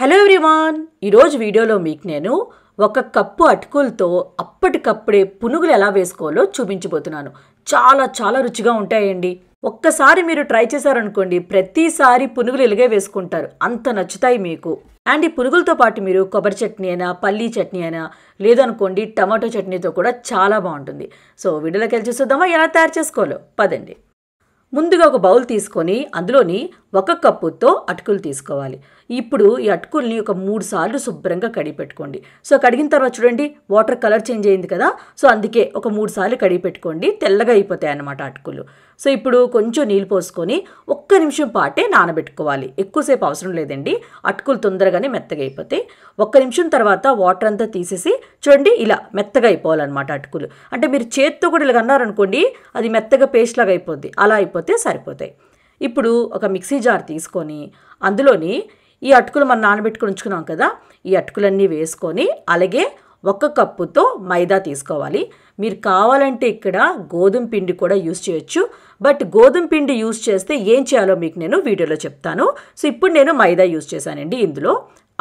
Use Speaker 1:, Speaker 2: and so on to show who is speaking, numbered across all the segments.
Speaker 1: hello everyone ఈరోజు వీడియోలో మీకు నేను ఒక కప్పు అటుకులతో అప్పటికప్పుడే పునుగులు ఎలా వేసుకోవాలో చూపించబోతున్నాను చాలా చాలా రుచిగా ఉంటాయండి ఒక్కసారి మీరు ట్రై చేశారనుకోండి ప్రతిసారి పునుగులు ఇలాగే వేసుకుంటారు అంత నచ్చుతాయి మీకు అండ్ ఈ పునుగులతో పాటు మీరు కొబ్బరి చట్నీ అయినా పల్లీ చట్నీ అయినా లేదనుకోండి టమాటో చట్నీతో కూడా చాలా బాగుంటుంది సో వీడియోలోకి వెళ్ళి చూద్దామా ఎలా తయారు చేసుకోవాలో పదండి ముందుగా ఒక బౌల్ తీసుకొని అందులోని ఒక కప్పుతో అటుకులు తీసుకోవాలి ఇప్పుడు ఈ అటుకుల్ని ఒక మూడు సార్లు శుభ్రంగా కడిగి పెట్టుకోండి సో కడిగిన తర్వాత చూడండి వాటర్ కలర్ చేంజ్ అయింది కదా సో అందుకే ఒక మూడు సార్లు కడిగి పెట్టుకోండి తెల్లగా అయిపోతాయి అన్నమాట అటుకులు సో ఇప్పుడు కొంచెం నీళ్ళు పోసుకొని ఒక్క నిమిషం పాటే నానబెట్టుకోవాలి ఎక్కువసేపు అవసరం లేదండి అటుకులు తొందరగానే మెత్తగా అయిపోతాయి ఒక్క నిమిషం తర్వాత వాటర్ అంతా తీసేసి చూడండి ఇలా మెత్తగా అయిపోవాలన్నమాట అటుకులు అంటే మీరు చేత్తో కూడా ఇలా అన్నారనుకోండి అది మెత్తగా పేస్ట్ లాగా అయిపోద్ది అలా అయిపోతే సరిపోతాయి ఇప్పుడు ఒక మిక్సీ జార్ తీసుకొని అందులోని ఈ అటుకులు మనం నానబెట్టుకుని ఉంచుకున్నాం కదా ఈ అటుకులన్నీ వేసుకొని అలాగే ఒక కప్పుతో మైదా తీసుకోవాలి మీరు కావాలంటే ఇక్కడ గోధుమ పిండి కూడా యూస్ చేయొచ్చు బట్ గోధుమ పిండి యూస్ చేస్తే ఏం చేయాలో మీకు నేను వీడియోలో చెప్తాను సో ఇప్పుడు నేను మైదా యూస్ చేశానండి ఇందులో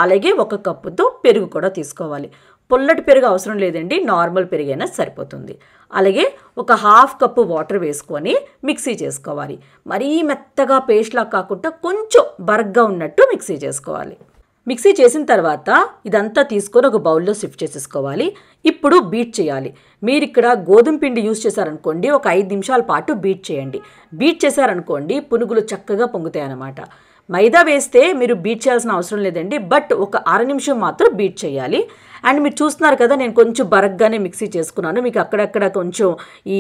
Speaker 1: అలాగే ఒక కప్పుతో పెరుగు కూడా తీసుకోవాలి పుల్లటి పెరుగు అవసరం లేదండి నార్మల్ పెరుగైనా సరిపోతుంది అలాగే ఒక హాఫ్ కప్పు వాటర్ వేసుకొని మిక్సీ చేసుకోవాలి మరీ మెత్తగా పేస్ట్లా కాకుండా కొంచెం బరగ్గా ఉన్నట్టు మిక్సీ చేసుకోవాలి మిక్సీ చేసిన తర్వాత ఇదంతా తీసుకొని ఒక బౌల్లో షిఫ్ట్ చేసేసుకోవాలి ఇప్పుడు బీట్ చేయాలి మీరు ఇక్కడ గోధుమ పిండి యూస్ చేశారనుకోండి ఒక ఐదు నిమిషాల పాటు బీట్ చేయండి బీట్ చేశారనుకోండి పునుగులు చక్కగా పొంగుతాయి అన్నమాట మైదా వేస్తే మీరు బీట్ చేయాల్సిన అవసరం లేదండి బట్ ఒక అర నిమిషం మాత్రం బీట్ చేయాలి అండ్ మీరు చూస్తున్నారు కదా నేను కొంచెం బరగ్గానే మిక్సీ చేసుకున్నాను మీకు అక్కడక్కడ కొంచెం ఈ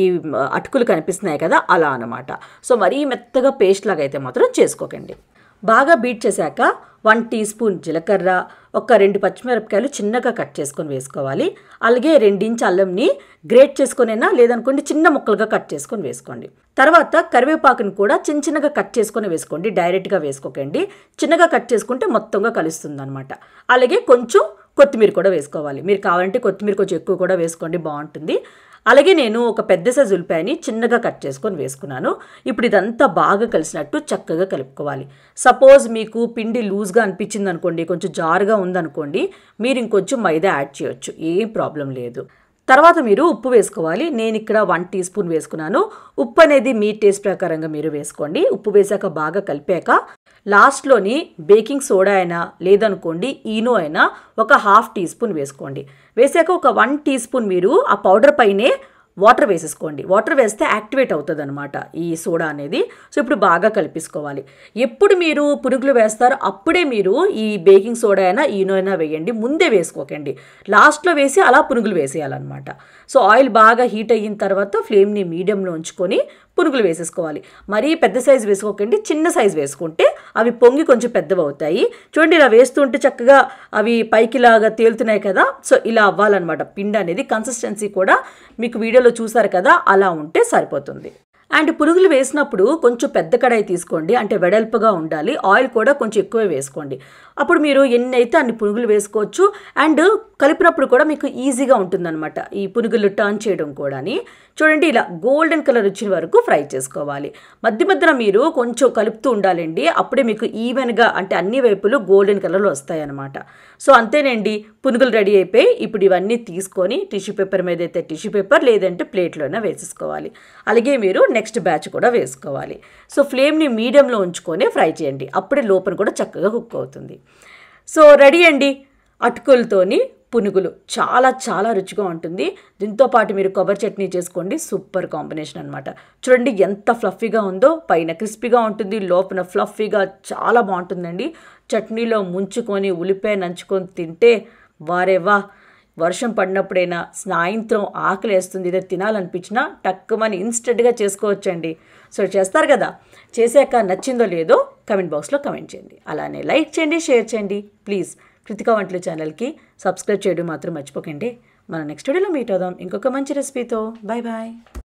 Speaker 1: అటుకులు కనిపిస్తున్నాయి కదా అలా అనమాట సో మరీ మెత్తగా పేస్ట్ లాగా అయితే మాత్రం చేసుకోకండి బాగా బీట్ చేశాక వన్ టీ స్పూన్ జీలకర్ర ఒక రెండు పచ్చిమిరపకాయలు చిన్నగా కట్ చేసుకొని వేసుకోవాలి అలాగే రెండించి అల్లంని గ్రేట్ చేసుకునేనా లేదనుకోండి చిన్న ముక్కలుగా కట్ చేసుకొని వేసుకోండి తర్వాత కరివేపాకుని కూడా చిన్న చిన్నగా కట్ చేసుకొని వేసుకోండి డైరెక్ట్గా వేసుకోకండి చిన్నగా కట్ చేసుకుంటే మొత్తంగా కలుస్తుంది అనమాట అలాగే కొంచెం కొత్తిమీర కూడా వేసుకోవాలి మీరు కావాలంటే కొత్తిమీర కొంచెం ఎక్కువ కూడా వేసుకోండి బాగుంటుంది అలాగే నేను ఒక పెద్ద సైజు ఉల్లిపాయని చిన్నగా కట్ చేసుకొని వేసుకున్నాను ఇప్పుడు ఇదంతా బాగా కలిసినట్టు చక్కగా కలుపుకోవాలి సపోజ్ మీకు పిండి లూజ్గా అనిపించింది అనుకోండి కొంచెం జారుగా ఉందనుకోండి మీరు ఇంకొంచెం మైదా యాడ్ చేయొచ్చు ఏం ప్రాబ్లం లేదు తర్వాత మీరు ఉప్పు వేసుకోవాలి నేను ఇక్కడ వన్ టీ స్పూన్ వేసుకున్నాను ఉప్పు అనేది మీ టేస్ట్ ప్రకారంగా మీరు వేసుకోండి ఉప్పు వేసాక బాగా కలిపాక లాస్ట్లోని బేకింగ్ సోడా అయినా లేదనుకోండి ఈనో అయినా ఒక హాఫ్ టీ స్పూన్ వేసుకోండి వేసాక ఒక వన్ టీ స్పూన్ మీరు ఆ పౌడర్ పైనే వాటర్ వేసేసుకోండి వాటర్ వేస్తే యాక్టివేట్ అవుతుంది అనమాట ఈ సోడా అనేది సో ఇప్పుడు బాగా కలిపేసుకోవాలి ఎప్పుడు మీరు పురుగులు వేస్తారో అప్పుడే మీరు ఈ బేకింగ్ సోడా అయినా ఈనో అయినా వేయండి ముందే వేసుకోకండి లాస్ట్లో వేసి అలా పునుగులు వేసేయాలన్నమాట సో ఆయిల్ బాగా హీట్ అయిన తర్వాత ఫ్లేమ్ని మీడియంలో ఉంచుకొని పునుగులు వేసేసుకోవాలి మరీ పెద్ద సైజు వేసుకోకండి చిన్న సైజు వేసుకుంటే అవి పొంగి కొంచెం పెద్దవవుతాయి చూడండి ఇలా వేస్తూ ఉంటే చక్కగా అవి పైకిలాగా తేలుతున్నాయి కదా సో ఇలా అవ్వాలన్నమాట పిండి అనేది కన్సిస్టెన్సీ కూడా మీకు వీడియోలో చూసారు కదా అలా ఉంటే సరిపోతుంది అండ్ పురుగులు వేసినప్పుడు కొంచెం పెద్ద కడాయి తీసుకోండి అంటే వెడల్పుగా ఉండాలి ఆయిల్ కూడా కొంచెం ఎక్కువే వేసుకోండి అప్పుడు మీరు ఎన్ని అయితే అన్ని పురుగులు వేసుకోవచ్చు అండ్ కలిపినప్పుడు కూడా మీకు ఈజీగా ఉంటుందన్నమాట ఈ పురుగులు టర్న్ చేయడం కూడాని చూడండి ఇలా గోల్డెన్ కలర్ వచ్చిన వరకు ఫ్రై చేసుకోవాలి మధ్య మధ్యన మీరు కొంచెం కలుపుతూ ఉండాలండి అప్పుడే మీకు ఈవెన్గా అంటే అన్ని వైపులు గోల్డెన్ వస్తాయి వస్తాయన్నమాట సో అంతేనండి పునుగులు రెడీ అయిపోయి ఇప్పుడు ఇవన్నీ తీసుకొని టిష్యూ పేపర్ మీద అయితే టిష్యూ పేపర్ లేదంటే ప్లేట్లోనే వేసేసుకోవాలి అలాగే మీరు నెక్స్ట్ బ్యాచ్ కూడా వేసుకోవాలి సో ఫ్లేమ్ని మీడియంలో ఉంచుకొని ఫ్రై చేయండి అప్పుడే లోపల కూడా చక్కగా కుక్ అవుతుంది సో రెడీ అండి అటుకులతోని పునుగులు చాలా చాలా రుచిగా ఉంటుంది దీంతో పాటు మీరు కొబ్బరి చట్నీ చేసుకోండి సూపర్ కాంబినేషన్ అనమాట చూడండి ఎంత ఫ్లఫీగా ఉందో పైన క్రిస్పీగా ఉంటుంది లోపల ఫ్లఫీగా చాలా బాగుంటుందండి చట్నీలో ముంచుకొని ఉలిపాయ నంచుకొని తింటే వారేవా వర్షం పడినప్పుడైనా సాయంత్రం ఆకలి వేస్తుంది ఏదో తినాలనిపించినా టక్కుమని ఇన్స్టెంట్గా చేసుకోవచ్చండి సో చేస్తారు కదా చేశాక నచ్చిందో లేదో కమెంట్ బాక్స్లో కమెంట్ చేయండి అలానే లైక్ చేయండి షేర్ చేయండి ప్లీజ్ కృతిక వంటలు ఛానల్కి సబ్స్క్రైబ్ చేయడం మాత్రం మర్చిపోకండి మన నెక్స్ట్ వీడియోలో మీట్ అవుదాం ఇంకొక మంచి రెసిపీతో బాయ్ బాయ్